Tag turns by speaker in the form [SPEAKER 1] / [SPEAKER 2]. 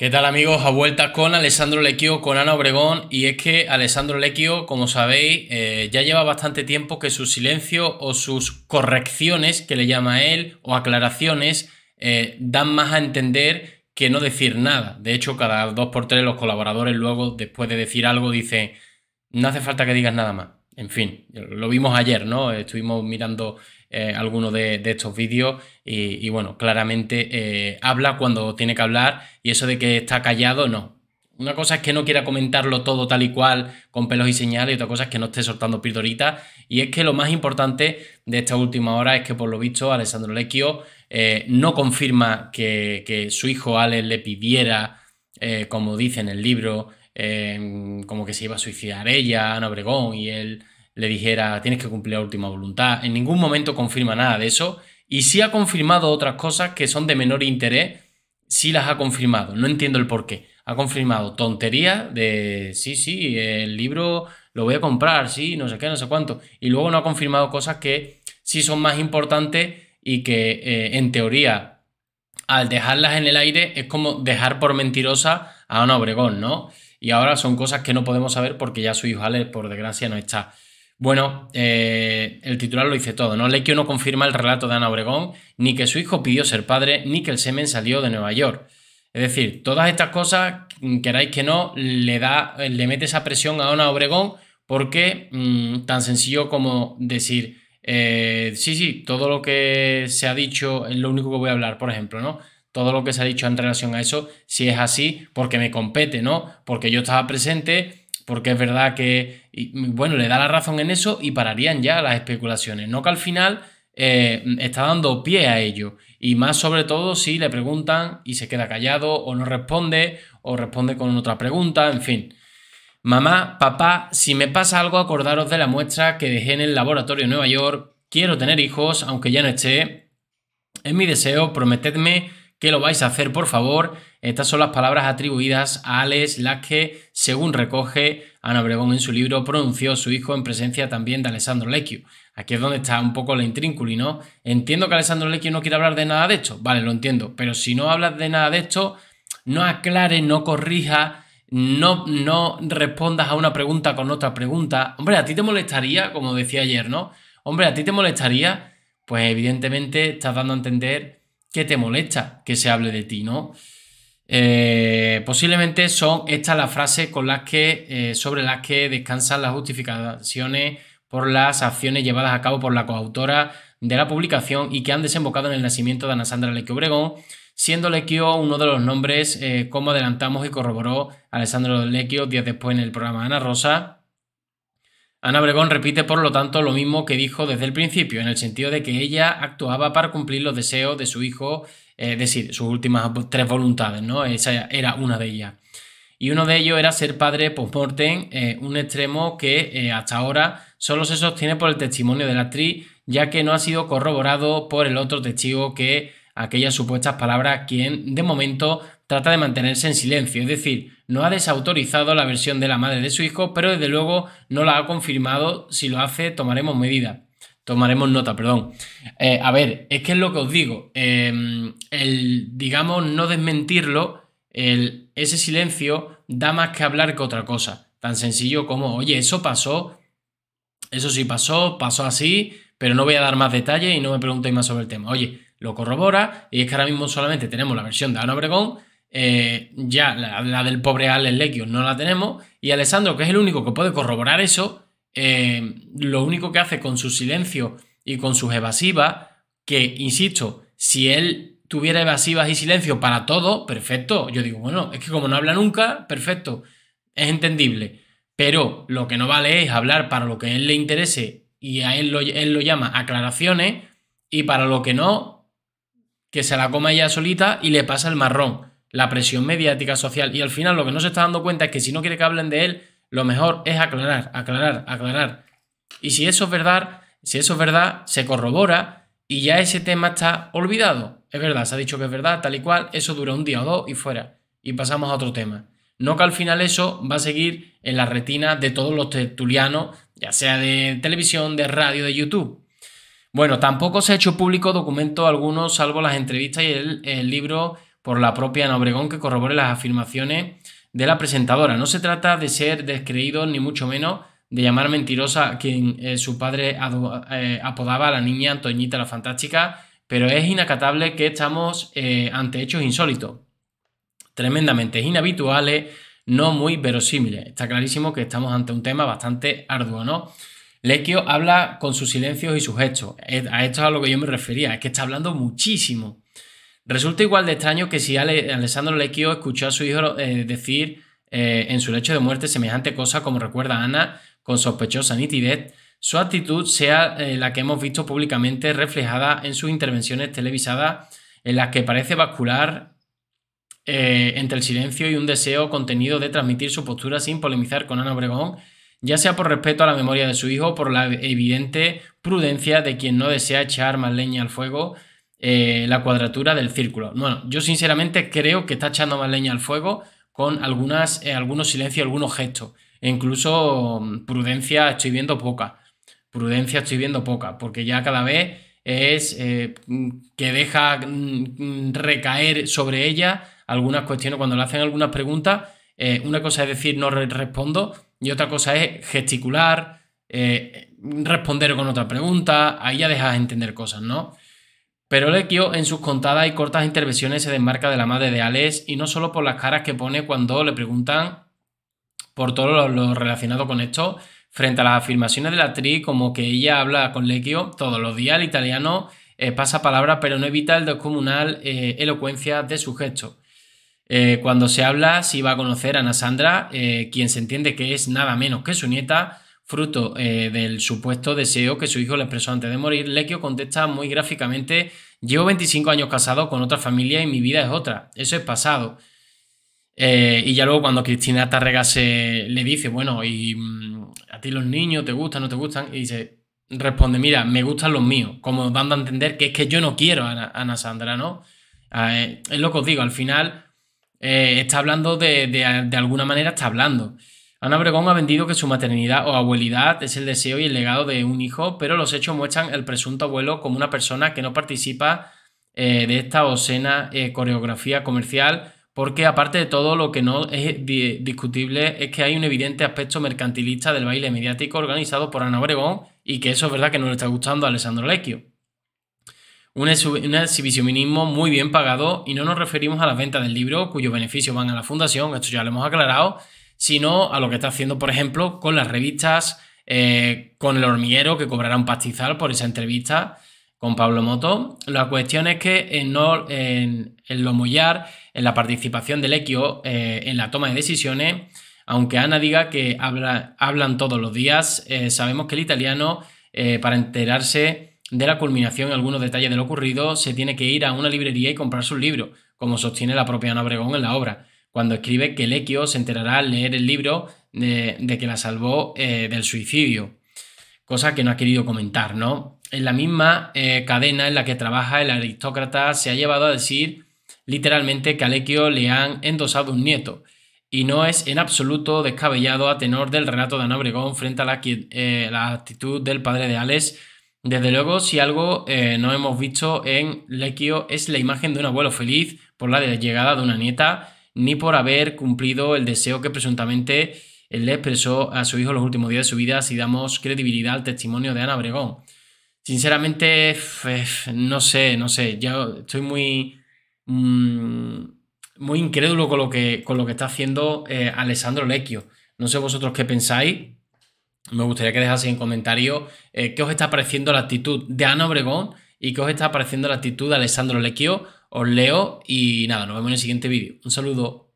[SPEAKER 1] ¿Qué tal amigos? A vuelta con Alessandro Lequio, con Ana Obregón. Y es que Alessandro Lequio, como sabéis, eh, ya lleva bastante tiempo que su silencio o sus correcciones, que le llama él, o aclaraciones, eh, dan más a entender que no decir nada. De hecho, cada dos por tres los colaboradores luego, después de decir algo, dicen, no hace falta que digas nada más. En fin, lo vimos ayer, ¿no? Estuvimos mirando eh, alguno de, estos vídeos y, bueno, claramente eh, habla cuando tiene que hablar y eso de que está callado, no. Una cosa es que no quiera comentarlo todo tal y cual con pelos y señales, y otra cosa es que no esté soltando pildoritas. Y es que lo más importante de esta última hora es que por lo visto Alessandro Lecchio eh, no confirma que, que, su hijo Alex le pidiera, como dice en el libro, como que se iba a suicidar ella, Ana Obregón, y él le dijera tienes que cumplir la última voluntad. En ningún momento confirma nada de eso y sí ha confirmado otras cosas que son de menor interés, sí las ha confirmado. No entiendo el por qué. Ha confirmado tontería de sí, sí, el libro lo voy a comprar, sí, no sé qué, no sé cuánto. Y luego no ha confirmado cosas que sí son más importantes y que eh, en teoría al dejarlas en el aire es como dejar por mentirosa a un Obregón, ¿no? Y ahora son cosas que no podemos saber porque ya su hijo Ale, por desgracia, no está. Bueno, eh, el titular lo dice todo, ¿no? que no confirma el relato de Ana Obregón, ni que su hijo pidió ser padre, ni que el semen salió de Nueva York. Es decir, todas estas cosas, queráis que no, le, da, le mete esa presión a Ana Obregón porque mm, tan sencillo como decir, eh, sí, sí, todo lo que se ha dicho es lo único que voy a hablar, por ejemplo, ¿no? Todo lo que se ha dicho en relación a eso, si es así, porque me compete, ¿no? Porque yo estaba presente, porque es verdad que, bueno, le da la razón en eso y pararían ya las especulaciones. No que al final eh, está dando pie a ello. Y más sobre todo si le preguntan y se queda callado o no responde o responde con otra pregunta, en fin. Mamá, papá, si me pasa algo acordaros de la muestra que dejé en el laboratorio de Nueva York. Quiero tener hijos, aunque ya no esté. Es mi deseo, prometedme que lo vais a hacer, por favor. Estas son las palabras atribuidas a Alex, las que, según recoge Ana Obregón en su libro, pronunció su hijo en presencia también de Alessandro Lecchio. Aquí es donde está un poco la intrínculo, ¿no? Entiendo que Alessandro Lecchio no quiere hablar de nada de esto. Vale, lo entiendo. Pero si no hablas de nada de esto, no aclare, no corrija, no, no respondas a una pregunta con otra pregunta. Hombre, a ti te molestaría, como decía ayer, ¿no? Hombre, a ti te molestaría, pues evidentemente estás dando a entender que te molesta que se hable de ti, ¿no? Eh, posiblemente son estas las frases con las que, eh, sobre las que descansan las justificaciones por las acciones llevadas a cabo por la coautora de la publicación y que han desembocado en el nacimiento de Ana Sandra Lequio Obregón, siendo Lequio uno de los nombres, eh, como adelantamos y corroboró Alessandro Lequio días después en el programa Ana Rosa, Ana Bregón repite, por lo tanto, lo mismo que dijo desde el principio, en el sentido de que ella actuaba para cumplir los deseos de su hijo, es eh, decir, sus últimas tres voluntades, ¿no? Esa era una de ellas. Y uno de ellos era ser padre post-mortem, eh, un extremo que eh, hasta ahora solo se sostiene por el testimonio de la actriz, ya que no ha sido corroborado por el otro testigo que aquellas supuestas palabras, quien de momento trata de mantenerse en silencio, es decir, no ha desautorizado la versión de la madre de su hijo, pero desde luego no la ha confirmado. Si lo hace, tomaremos medida. Tomaremos nota, perdón. Eh, a ver, es que es lo que os digo. Em, el, digamos, no desmentirlo, el, ese silencio da más que hablar que otra cosa. Tan sencillo como, oye, eso pasó, eso sí pasó, pasó así, pero no voy a dar más detalles y no me preguntéis más sobre el tema. Oye, lo corrobora y es que ahora mismo solamente tenemos la versión de Ana Obregón eh, ya la, del pobre Alex Lequios no la tenemos, y Alessandro, que es el único que puede corroborar eso, eh, lo único que hace con su silencio y con sus evasivas, que, insisto, si él tuviera evasivas y silencio para todo, perfecto. Yo digo, bueno, es que como no habla nunca, perfecto, es entendible. Pero lo que no vale es hablar para lo que a él le interese y a él él lo llama aclaraciones y para lo que no, que se la coma ella solita y le pasa el marrón la presión mediática social y al final lo que no se está dando cuenta es que si no quiere que hablen de él, lo mejor es aclarar, aclarar, aclarar. Y si eso es verdad, si eso es verdad, se corrobora y ya ese tema está olvidado. Es verdad, se ha dicho que es verdad, tal y cual, eso dura un día o dos y fuera. Y pasamos a otro tema. No que al final eso va a seguir en la retina de todos los tertulianos, ya sea de televisión, de radio, de YouTube. Bueno, tampoco se ha hecho público documento alguno, salvo las entrevistas y el, el libro por la propia Nobregón que corrobore las afirmaciones de la presentadora. No se trata de ser descreído ni mucho menos de llamar mentirosa a quien eh, su padre eh, apodaba a la niña Antoñita la Fantástica, pero es inacatable que estamos eh, ante hechos insólitos, tremendamente inhabituales, no muy verosímiles. Está clarísimo que estamos ante un tema bastante arduo, ¿no? Lequio habla con sus silencios y sus gestos. A esto es a lo que yo me refería, es que está hablando muchísimo. Resulta igual de extraño que si Alessandro lequio escuchó a su hijo eh, decir eh, en su lecho de muerte semejante cosa como recuerda Ana con sospechosa nitidez, su actitud sea eh, la que hemos visto públicamente reflejada en sus intervenciones televisadas en las que parece bascular entre el silencio y un deseo contenido de transmitir su postura sin polemizar con Ana Obregón, ya sea por respeto a la memoria de su hijo o por la evidente prudencia de quien no desea echar más leña al fuego eh, la cuadratura del círculo. Bueno, yo sinceramente creo que está echando más leña al fuego con algunas, eh, algunos silencios, algunos gestos. E incluso mm, prudencia estoy viendo poca. Prudencia estoy viendo poca, porque ya cada vez es eh, mm, que deja mm, recaer sobre ella algunas cuestiones. Cuando le hacen algunas preguntas, una cosa es decir no respondo y otra cosa es gesticular, responder con otra pregunta. Ahí ya dejas entender cosas, ¿no? Pero Lequio en sus contadas y cortas intervenciones se desmarca de la madre de Alex y no solo por las caras que pone cuando le preguntan por todo lo, relacionado con esto, frente a las afirmaciones de la actriz como que ella habla con Lequio todos los días, el italiano eh, pasa palabras pero no evita el descomunal eh, elocuencia de su gesto. Eh, cuando se habla si va a conocer a Ana Sandra, quien se entiende que es nada menos que su nieta, Fruto eh, del supuesto deseo que su hijo le expresó antes de morir, Lequio contesta muy gráficamente, llevo 25 años casado con otra familia y mi vida es otra, eso es pasado. Eh, y ya luego cuando Cristina Tarrega se le dice, bueno, y mm, a ti los niños te gustan, o no te gustan, y dice, responde, mira, me gustan los míos, como dando a entender que es que yo no quiero a Ana, Sandra, ¿no? Ah, eh, es lo que os digo, al final está hablando de, de alguna manera, está hablando. Ana Obregón ha vendido que su maternidad o abuelidad es el deseo y el legado de un hijo, pero los hechos muestran el presunto abuelo como una persona que no participa eh, de esta obscena eh, coreografía comercial, porque aparte de todo lo que no es discutible es que hay un evidente aspecto mercantilista del baile mediático organizado por Ana Obregón y que eso es verdad que no le está gustando a Alessandro Lecchio. Un, exhibicionismo muy bien pagado y no nos referimos a la venta del libro, cuyos beneficios van a la fundación, esto ya lo hemos aclarado, sino a lo que está haciendo, por ejemplo, con las revistas, eh, con el hormiguero, que cobrará un pastizal por esa entrevista con Pablo Moto. La cuestión es que en, lo en, en la participación del Equio, eh, en la toma de decisiones, aunque Ana diga que hablan todos los días, eh, sabemos que el italiano, para enterarse de la culminación y algunos detalles de lo ocurrido, se tiene que ir a una librería y comprar sus libros, como sostiene la propia Ana Obregón en la obra cuando escribe que Lequio se enterará al leer el libro de, de que la salvó eh, del suicidio, cosa que no ha querido comentar, ¿no? En la misma eh, cadena en la que trabaja el aristócrata se ha llevado a decir literalmente que a Lequio le han endosado un nieto, y no es en absoluto descabellado a tenor del relato de Ana Obregón frente a la, eh, la actitud del padre de Alex. Desde luego, si algo no hemos visto en Lequio es la imagen de un abuelo feliz por la llegada de una nieta ni por haber cumplido el deseo que presuntamente él le expresó a su hijo en los últimos días de su vida si damos credibilidad al testimonio de Ana Obregón. Sinceramente, no sé, no sé, Yo estoy muy, mm, muy incrédulo con lo que, con lo que está haciendo eh, Alessandro Lecchio. No sé vosotros qué pensáis. Me gustaría que dejaseis en comentario eh, qué os está pareciendo la actitud de Ana Obregón y qué os está pareciendo la actitud de Alessandro Lecchio os leo y nada, nos vemos en el siguiente vídeo. Un saludo.